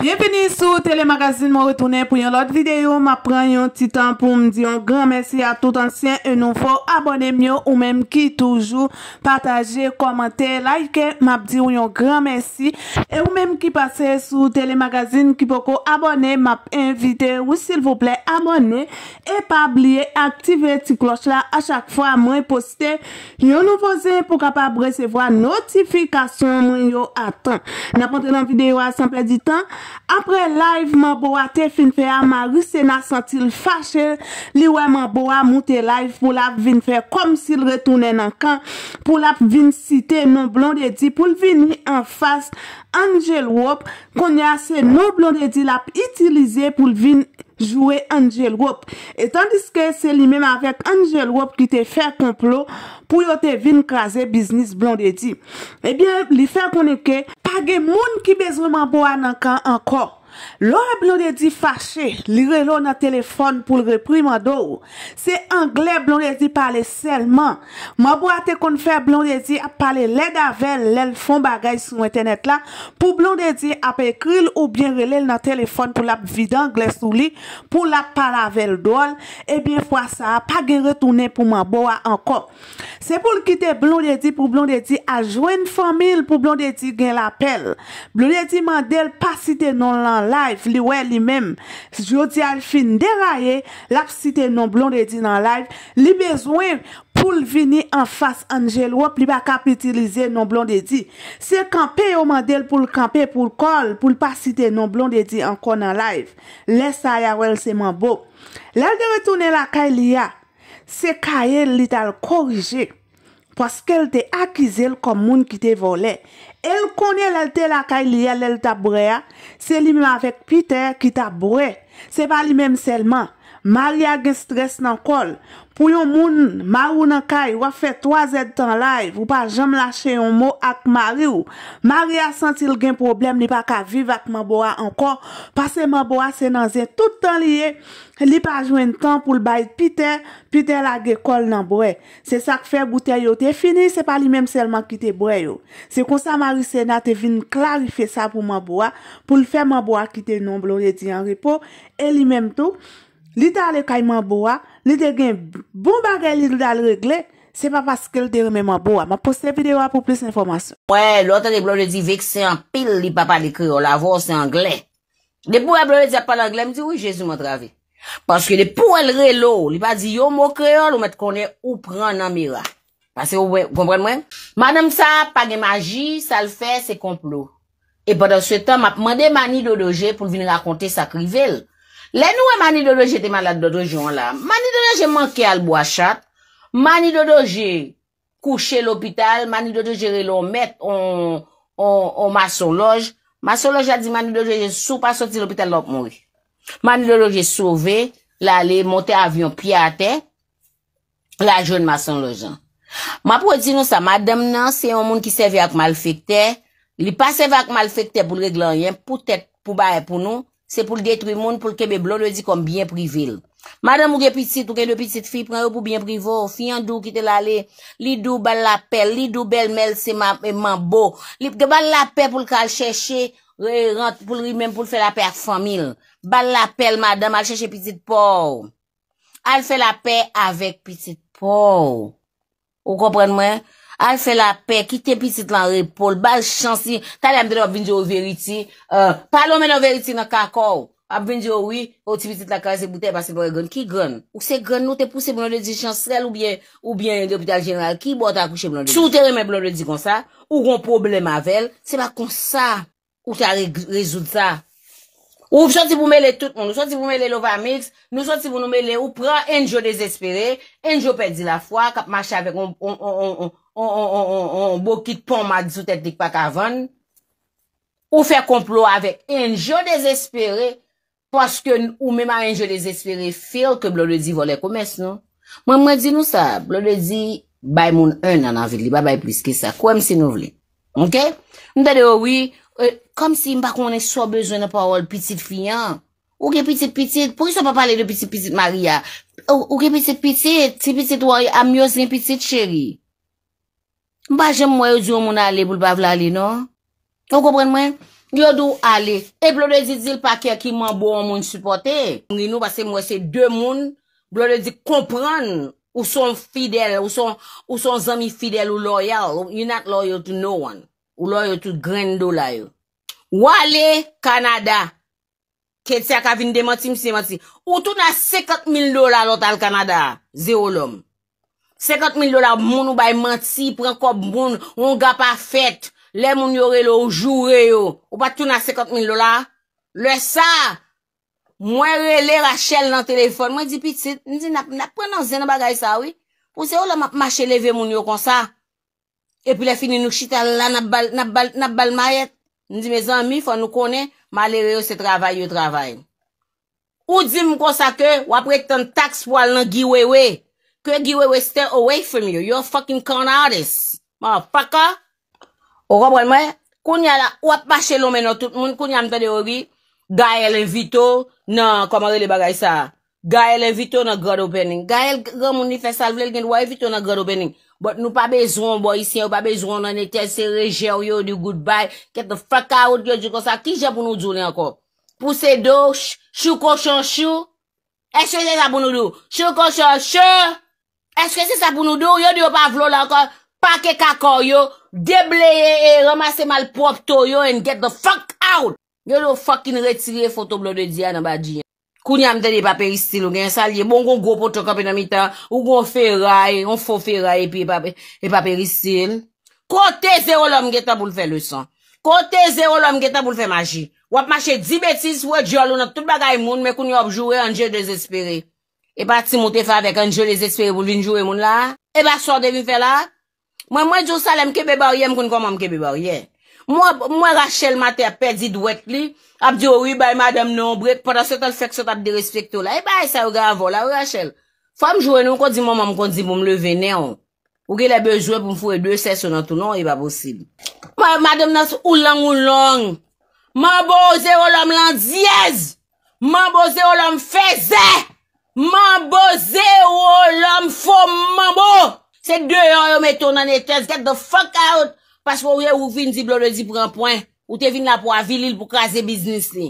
Bienveni sou telemagazine, mwen retounen pou yon lot videyo. Mwen pren yon titan pou mdi yon gran mersi a tout ansyen. E nou fò abone myo ou mèm ki toujou pataje, komante, like, mwen ap di yon gran mersi. E ou mèm ki pase sou telemagazine ki poko abone, mwen ap invite ou sil vople abone. E pa bliye aktive ti kloch la a chak fò a mwen poste yon nou fò zin pou kapab resevo a notifikasyon mwen yon atan. Na ponte yon videyo a sanpe di tan. Apre live man bo a te fin fe a ma risen a sentil fache li we man bo a moute live pou la vin fe kom si l retounen an kan pou la vin site non blondedi pou l vini an fas Angel Wap konya se non blondedi la p itilize pou l vini. Jouè Angel Wop Et tandis ke se li men avèk Angel Wop ki te fè konplo Pou yo te vin kaze biznis blondedi Ebyen eh li fè konneke Page moun ki bezouman bo anakan ankor Lora blon de di fache, li relo nan telefon pou l repriman do ou Se angle blon de di pale selman Mabou a te konfer blon de di a pale leda vel lel fon bagay sou internet la Pou blon de di ap ekril ou bien relel nan telefon pou lap vida angle sou li Pou lap paravel do ou E bien fwa sa a pa gen retounen pou mabou a ankom Se pou l kite blon de di pou blon de di a jwen famil pou blon de di gen la pel Blon de di mandel pa site non lan Li wè li mèm, jodi al fin deraye, l ap site non blon de di nan live. Li bezwen pou l vini an fas angel wop, li ba kapitilize non blon de di. Se kampe yo mandel pou l kampe, pou l kol, pou l pa site non blon de di an kon nan live. Lè sa ya wèl seman bo. Lè l de retounen la kay li ya, se kay el li tal korije, paske el te akize l kom moun ki te vole. El konye lalte lakay liye lal tabourea, se li men avek Peter ki taboure. Se pa li men selman. Maria gen stres nan kol, pou yon moun, Marou nan kay, wafè 3 zèd tan laj, wou pa jom lâche yon mou ak Marou. Maria sentil gen problem, li pa ka vive ak maboua anko, pase maboua se nan zè tout tan liye, li pa jwen tan pou l'bayit pite, pite la gen kol nan boue. Se sak fè goutè yo te fini, se pa li mèm selman ki te boue yo. Se konsa Marou Sena te vin klarife sa pou maboua, pou l'fè maboua ki te noumblo re di an repo, e li mèm tou. Li da le kayman boa, li de gen bon bagay li da le regle, se pa paske li de remenman boa. Ma poste videwa pou plis informasyon. Pwè, lote de blo le di vek se anpil li papa li kreol avos se angle. De pou a blo le di apal angle, mi di oui jesu mwantrave. Paske de pou el re lo, li pa di yo mwokreol ou met konen ou pran nan mira. Paske ou kompren mwen? Man am sa, pa gen maji, sa l fe se komplo. E ba dan se tan, ma pwande mani do doje pou vini rakonte sakrivel. Le nou e mani dodo jete malade dodo jyon la. Mani dodo jete manke al bo achat. Mani dodo jete kouche l'opital. Mani dodo jete l'on met on mason loj. Mason loj a di mani dodo jete sou pa soti l'opital lop mounj. Mani dodo jete souve. La li monte avyon pi ate. La joun mason loj an. Ma pou e di nou sa madame nan se yon moun ki seve ak mal fete. Li pa seve ak mal fete pou reglan yon. Poutet pou baye pou nou. Se pou l detrimoun, pou l kebeblon, le zi kom byen privil. Mada mouge pisit, touke le pisit fi, pren ou pou byen privil. Si yon dou ki te lale, li dou bal la pel, li dou bel mel se man bo. Li pou ke bal la pel pou l kal chèche, pou l remen pou l fè la pel a famil. Bal la pel, mada mouge chèche pisit pou. Al fè la pel avèk pisit pou. Ou kompren mwen? al fè la pè, ki te pitit lan repol, bal chansi, talè amdè nan ap vinjè ou veriti, euh, palon men an veriti nan kakor, ap vinjè ou wè, ou ti pitit la kare se boutè, pas se mwen gen, ki gen? Ou se gen nou te pousse blon de di chansrel, ou bien, ou bien, depital general, ki bote akouche blon de di? Sou te remè blon de di kon sa, ou gon problem avèl, se pa kon sa, ou te a rezultat. Ou sou ti pou mè lè tout moun, ou sou ti pou mè lè lova mix, nou sou ti pou mè lè ou pran, enjou desespéré, enjou perdi On bo kit pon madzo tet dik pa kavan Ou fe komplo avèk enje desespere Paske ou mèman enje desespere Fil ke blode di volè koumès nou Mwen mwen di nou sa Blede di bay moun en nan vide li Ba bay plus ki sa Kouèm si nou vle Ok Mwen te de ouwi euh, Kom si mba konè so bezwen A parol pitit fiyan Ou ke pitit pitit Pou yon se pa pale de pitit pitit maria Ou ke pitit pitit Ti pitit woy amyos Nyen pitit chéri Mbaje mwen yo di yo moun ale pou l bav l ale, no? Ou gopren mwen? Yo di yo ale. E blode di zil pake ki mwen bo moun supporte. Mwen nou base mwen se demoun, blode di kompran ou son fidel, ou son zami fidel ou loyal. You not loyal to no one. Ou loyal to gren do la yo. Ou ale Kanada. Ketia ka vin de mati msi mati. Ou tou na sekat mil do la lot al Kanada. Ze ou l om. 50.000 dolar moun ou bay manti, pren kop moun, ou nga pa fet, le moun yo relo ou jou reyo, ou ba toun a 50.000 dolar, le sa, mwen rele Rachel nan telefon, mwen di pitit, ni di nap prenanzen nan bagay sa ou, ou se ou la map mache leve moun yo kon sa, e pi la fini nou chita la, nap bal mayet, ni di me zanmi, fwa nou konen, ma le reyo se travay yo travay. Ou di mwen kon sa ke, wapre tan taks pou al nan giwewe, Kwe giwe we stay away from you. You're a f**king con artist. Mwa f**ka. O gwa mwen mwen. Koun ya la. Wap pache lomen nou tout moun. Koun ya mwen tade ou gi. Gaye le vito. Nan. Kwa mwen li bagay sa. Gaye le vito na God opening. Gaye le gwa mwen ni fè salvele gen. Woye vito na God opening. Bòt nou pa bezon boy. Siyan ou pa bezon nan ete se reje ou oh, yo. Do good bye. Get the f**k out. Gyo di kon sa. Ki je pou nou dounen ankon. Pouse do. Chou koushan chou. Eche de la pou nou dou. Eske se sa pou nou do? Yo di yo pa vlo lakon, pake kakor yo, debleye e, ramase malprop to yo, and get the fuck out! Yo di yo fucking retire fotoblo de diya nan ba diyan. Kouni amden epaperistil ou gen salye, bon kon go potok api nan mitan, ou kon fe raye, kon fo fe raye, epaperistil. Kote zero lom geta pou lfe le son. Kote zero lom geta pou lfe maji. Wap mache di betis, wap jol, wap tout bagay moun, men kouni wap jure anje desespere. E pa ti moute favek anjou les espere pou vinjou e moun la. E pa sorde vin fè la. Mwen mwen djousal m kebe barye m kon kon m am kebe barye. Mwen Rachel mater pedi dwek li. Abdi oh non, eh ou i bay madem non bret. Pwada sot al fèk sot ap de respetou la. E bay sa ou gavou la Rachel. Fwa m jouen nou kondi moun m am kondi pou m leve neon. Ou ki la bejouè pou m fwè dwe sesyon an tou non. E ba posib. Madem nas ou lang ou lang. Man boze ou lam lan zyez. Man boze ou lam fezeh. MAMBO ZERO LAM FO MAMBO SE DE YON YON METON ANE TES GET THE FUCK OUT PASCHE PO YON OUK VIN NDI BLODEDI PREN POIN OU TE VIN LA PO A VILIL PO KAZE BISNIS NI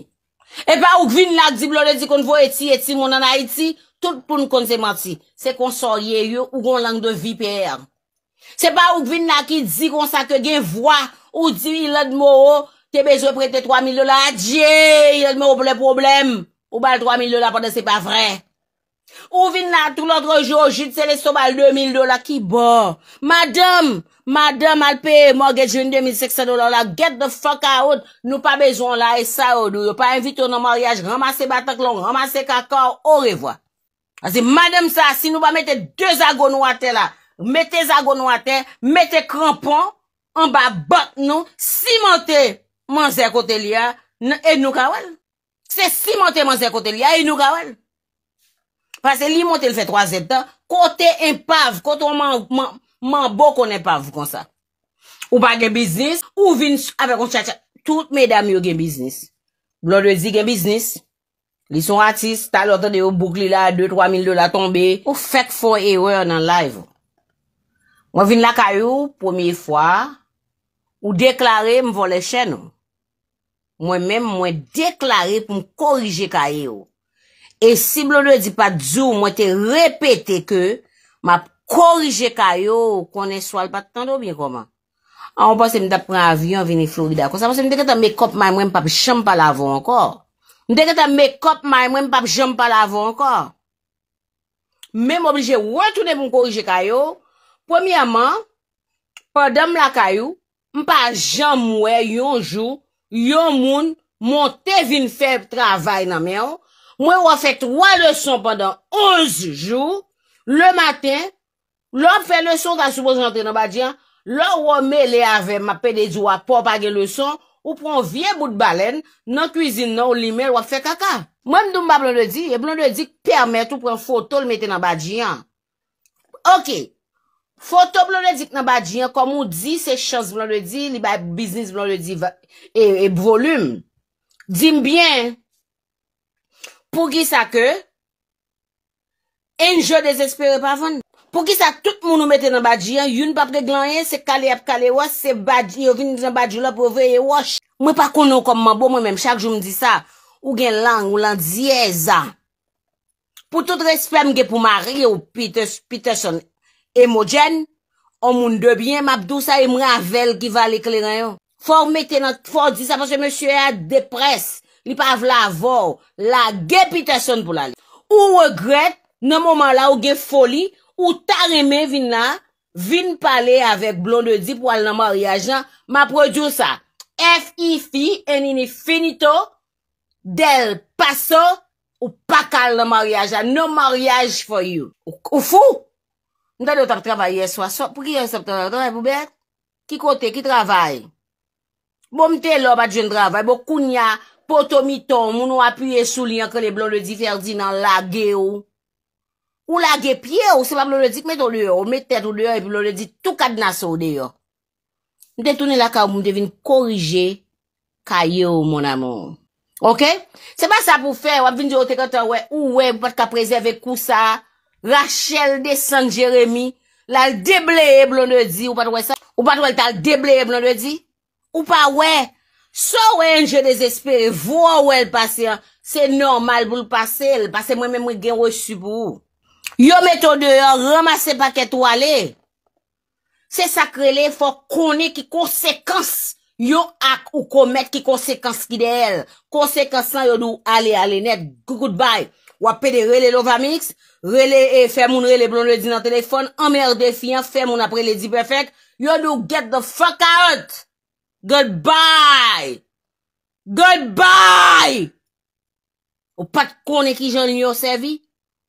E PA OUK VIN NAK DIBLODEDI KON VO ETI ETI MON ANA ETI TOUT POUN KON SE MATI SE KON SORYE YON OU GON LANG DE VI PER SE PA OUK VIN NAK IDI KON SA KE GEN VOA OU DI ILAD MO HO TE BEZO PRETE 3,000 LOLA JEEE ILAD MO OLE PROBLEM OU BAL 3,000 LOLA PA DE SE PA VRAI Ou vin la, tout l'autre jour, jitse le soba, 2000 dola, ki bon Madame, madame, alpe, mortgage, 2600 dola, get the fuck out Nou pa bezon la, e sa, ou oh, nou, nou pa invito nan moryaj, ramase batak long, ramase kakor, orevwa Azi, madame sa, si nou ba mette 2 ago nou ate la, mette ago nou ate, mette krampon An ba bot nou, simante man zè kote liya, e nou kawel Se simante man zè kote liya, e nou kawel Pase li montel fe 3 etta, kote impav, kote man bo konen pav kon sa. Ou pa gen biznis, ou vin, apè kon chachak, tout me dami yo gen biznis. Blodwezi gen biznis, li son atis, talotan de yo boukli la, 2-3 mil do la tombe. Ou fek fo ewe nan live. Mwen vin la kayo, pomiye fwa, ou deklare mvole chen. Mwen men mwen deklare pou mkorije kayo. E si mlo nou e di pa djou, mwen te repete ke, mwen ap korije kayo konen swal pa tando bin koman. An wap se mwen ta pre avyon vini Florida, kon sa mwen se mwen deke ta mekop may mwen pap jom pa lavo ankor. Mwen deke ta mekop may mwen pap jom pa lavo ankor. Men mwen oblije wotounen mwen korije kayo. Premiyaman, pa dam la kayo, mwen pa jom mwen yonjou, yon moun, mwen te vin feb travay nan men yo. mwen wafet wwa leson pandan 11 jou, le maten, lò mwen fè leson kwa soubòs nan te nan badjian, lò mwen me le ave, mwen pè de di wapon page leson, ou pron vie bout balen, nan kouzine nan ou li men wafet kaka. Mwen mdou mba blondedik, e blondedik permet ou pron foto l meten nan badjian. Ok, foto blondedik nan badjian, kom mwen di se chans blondedik, li baye biznis blondedik, e volum, di mbyen, Pou ki sa ke, enjou desespere pa fon. Pou ki sa, tout moun ou mette nan badji an, youn pap de glan yon, se kale ap kale wos, se badji, yo vin nan badji la pou veye wos. Mwen pa konon komman, bon mwen menm chak, joun mwen di sa, ou gen lang, ou lang, zyeza. Pou tout resperm ge pou mari, ou pites, pites, emodjen, omoun debyen, mabdou sa, yon e mwen avel ki vali kle nan yon. Fon mette nan, fon di sa, parce mwen sye a depres. Li pa av la avor, la gepitasyon pou la li. Ou regret, nan mouman la ou ge foli, ou tar eme vin la, vin pale avèk blonde di pou al nan maryaj nan, ma prodjou sa. F-I-F-I, eni ni finito, del paso, ou pakal nan maryaj nan, nan maryaj for you. Ou fou! Mwen ta nou tap travaye yè swa so, pou ki yon tap travaye pou bet? Ki kote, ki travaye. Mwen te lo bat jen travaye, mwen kounya, Potomiton, moun ou apuye sou li anke le blon lodi ferdi nan lage ou. Ou lage pie ou, se pa blon lodi kmet ou li yo, ou metet ou li yo, epi blon lodi tou kad naso ou de yo. Mwen te touni la ka ou mwen te vin korije kaya ou moun amon. Ok? Se pa sa pou fe, wap vin diote kanta ou we, ou we, mwen pat ka prezeve kousa. Rachel de Saint-Jérémy, la ldeble e blon lodi, ou pat wè sa, ou pat wè ta ldeble e blon lodi. Ou pa we, ou pa wè. Sò wè yon jè desespè, vò wè l'pasyan, sè normal bou l'pasyan, l'pasyan mwen mè mwen gen wè subou. Yo meton dè yon, ramase paket wale, sè sakre lè, fò koni ki konsekans, yo ak ou komet ki konsekans ki dè el. Konsekansan yo nou, ale ale net, koukout bay, wapè de rele lovamix, rele eh, e femoun, rele blon, rele dinan telefon, emmerde fien, femoun apre le dipefek, yo nou get the fok out. Good bye! Good bye! Ou pat kone ki jan yon sevi?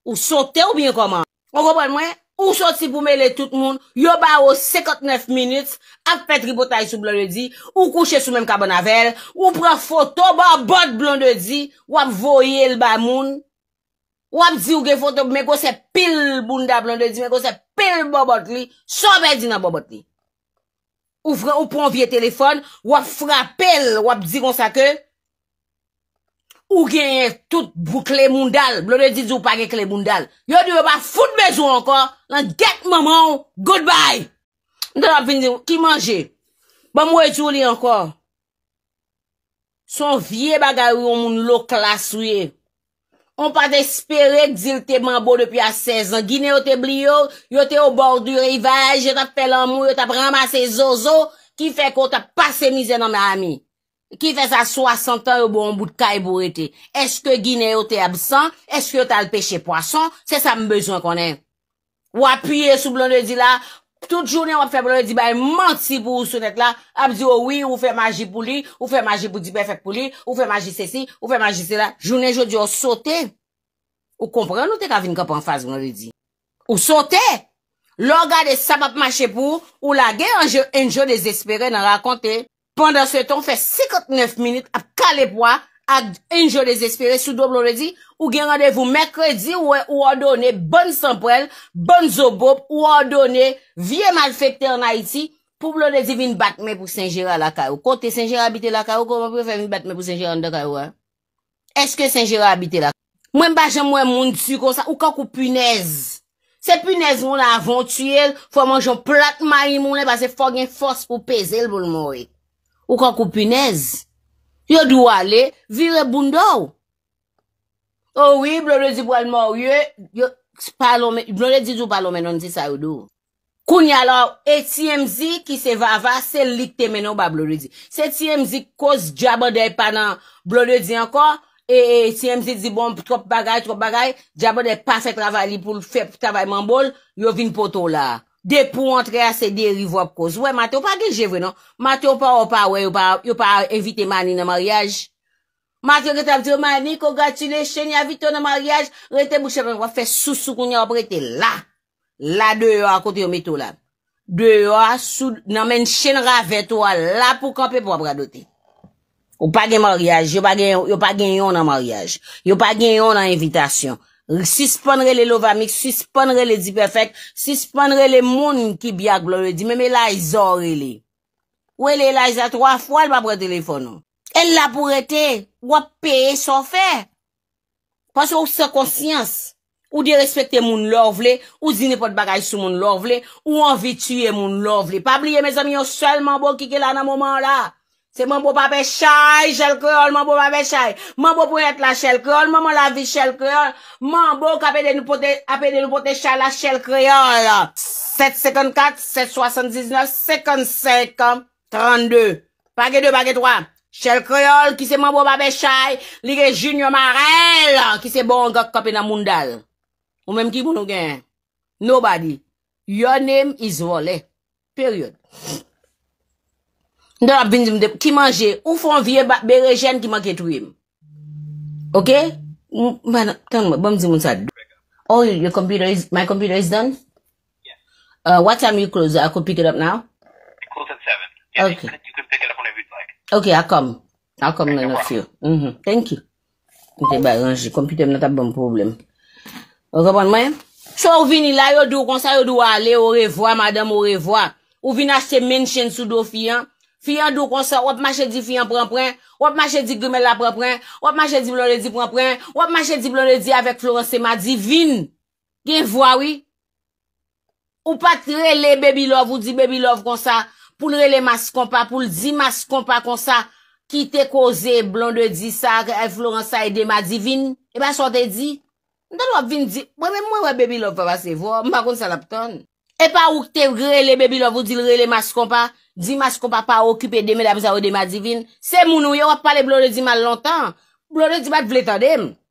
Ou sote ou bien koman? Ou gopan mwen? Ou sote si pou mele tout moun? Yo ba ou 59 minutes? Ape pet ribotay sou blonde di? Ou kouche sou men kabon avel? Ou pran foto ba bot blonde di? Ou ap voye el ba moun? Ou ap zi ou gen foto? Mek o se pil bunda blonde di? Mek o se pil bo bot li? Sobe di nan bo bot li? Ou pon vie telefon, wap frappel, wap zi gon sa ke. Ou genye tout bou kle moun dal. Mlo de di di ou pa ge kle moun dal. Yo di yo ba foun bejou anko, lan get maman ou, good bye. Nan ap vin di yo, ki manje. Ba mwen jouni anko. Son vie bagay ou yon moun lo klas wye. On pa despere k zil te mambou depi a 16 an. Gine yo te bli yo, yo te o borde du rivaj, yo te ap pelan mou, yo te ap ramase zozo, ki fe kon te ap pase mize nan mè ami. Ki fe sa 60 an yo bon bout ka e bourite. Eske Gine yo te absan, eske yo te alpeche poason, se sa mbezoun konen. Ou apuye sou blon de dila, Tout jounen wap fe boulou e di ba e manti pou ou sounet la, ap di ou oui ou fe maji pou li, ou fe maji pou di be fe pou li, ou fe maji se si, ou fe maji se la. Jounen joun di ou sote, ou kompran nou te ka vin kap an faz moun e li di. Ou sote, lor ga de sab ap mache pou, ou la gen enjou desespere nan lakonte. Pendan se ton fe 59 minute ap kale pou a. ak enjyo desespere, sou do blon le di, ou gen radevou mekredi, ou wadone, bon sanprel, bon zobop, ou wadone, vie mal fekte anay ti, pou blon le di vin batme pou Sengera lakay, ou kote Sengera habite lakay, ou kon mwen prefer vin batme pou Sengera ndakay, ou an? Eske Sengera habite lakay? Mwen bajan mwen moun tsikonsa, ou kakou punez? Se punez moun avontuye, fwa mwen joun platmari moun, e basen fwa gen fos pou peze, el bon moun we. Ou kakou punez? Yo dwa ale, vire bundou. Ouwi, blodezi pou an mouye, blodezi djou palo menon di sa yu dou. Koun ya la, eti emzi ki se vava, se likte menon ba blodezi. Se eti emzi kouz djaba dey panan, blodezi anko, eti emzi djibon trop bagay, trop bagay, djaba dey pa fè travay li pou fè travayman bol, yo vin potou la. De pou antre a se derivo ap koz. Ouè, matè ou pa gen jèvè non? Matè ou pa ou pa ouè, ou pa invite mani nan mariage. Matè ou ke tab di mani, kou gati le chen, ya vitou nan mariage, rete mou chèvè nan mariage. Wafè sou sou koun yon ap rete la. La de yo akote yo metou la. De yo asou nan men chen rave to, wala pou kapè pou ap radote. Ou pa gen mariage, yo pa gen yon nan mariage. Yo pa gen yon nan invitasyon. Susponre le lovamik, susponre le diperfek, susponre le moun ki biya glovedi, mè mè laj zore li. Ou elè laj a troa fwa el bapre telefon nou. El la pou rete, wap peye sofe. Pas yo ou se konsyans, ou de respekte moun lovle, ou zine pot bagaj sou moun lovle, ou an vitye moun lovle. Pabliye mè zami yo selman bo ki ke lan an mouman la. Se moun pou pape chay, chèl kreol, moun pou pape chay. Moun pou pou et la chèl kreol, moun pou la vi chèl kreol. Moun pou kape de nou pote chay la chèl kreol. 7.54, 7.79, 7.57, 32. Pake 2, pake 3. Chèl kreol, ki se moun pou pape chay. Lige Junior Marelle, ki se bon kak kope nan moun dal. Ou menm ki moun nou gen. Nobody. Your name is volé. Peryode. ndon ap bin zim dep ki manje, ou fon vie be rejen ki manke tou yim. Ok? Tan mwen, bom zim moun sa. Oh, your computer is, my computer is done? Yes. Uh, what time you close it? I could pick it up now? Close at 7. Ok, I'll come. I'll come now. Mm-hmm. Thank you. Ok, ba, ranje, kompite mwen nata bom problem. Ok, ban mwen. So, ou vini la yo do, konsa yo do wale, ore vwa, madame, ore vwa. Ou vina se men chen su do fiyan, Fiyan do konsa, wap mache di fiyan pran pran, wap mache di Grimela pran pran, wap mache di Blondie di pran pran, wap mache di Blondie di avek Florensa e Madivine. Gen vwa wi? Ou patre le baby love ou di baby love konsa, poule rele mas kompa, poule di mas kompa konsa, ki te koze Blondie di sa, eh, Florensa e Madivine. E ba sote di, nan wap vin di, mwen mwen wap baby love wap ase vwa, mwa kon sa la pton. Sè e pa ouk te gre le bebi lò vò di gre le mas kompa, di mas kompa pa okype demè dèmè dèmè divin, sè mounou yò wap pale blode di mal lontan, blode di bat vletan demè.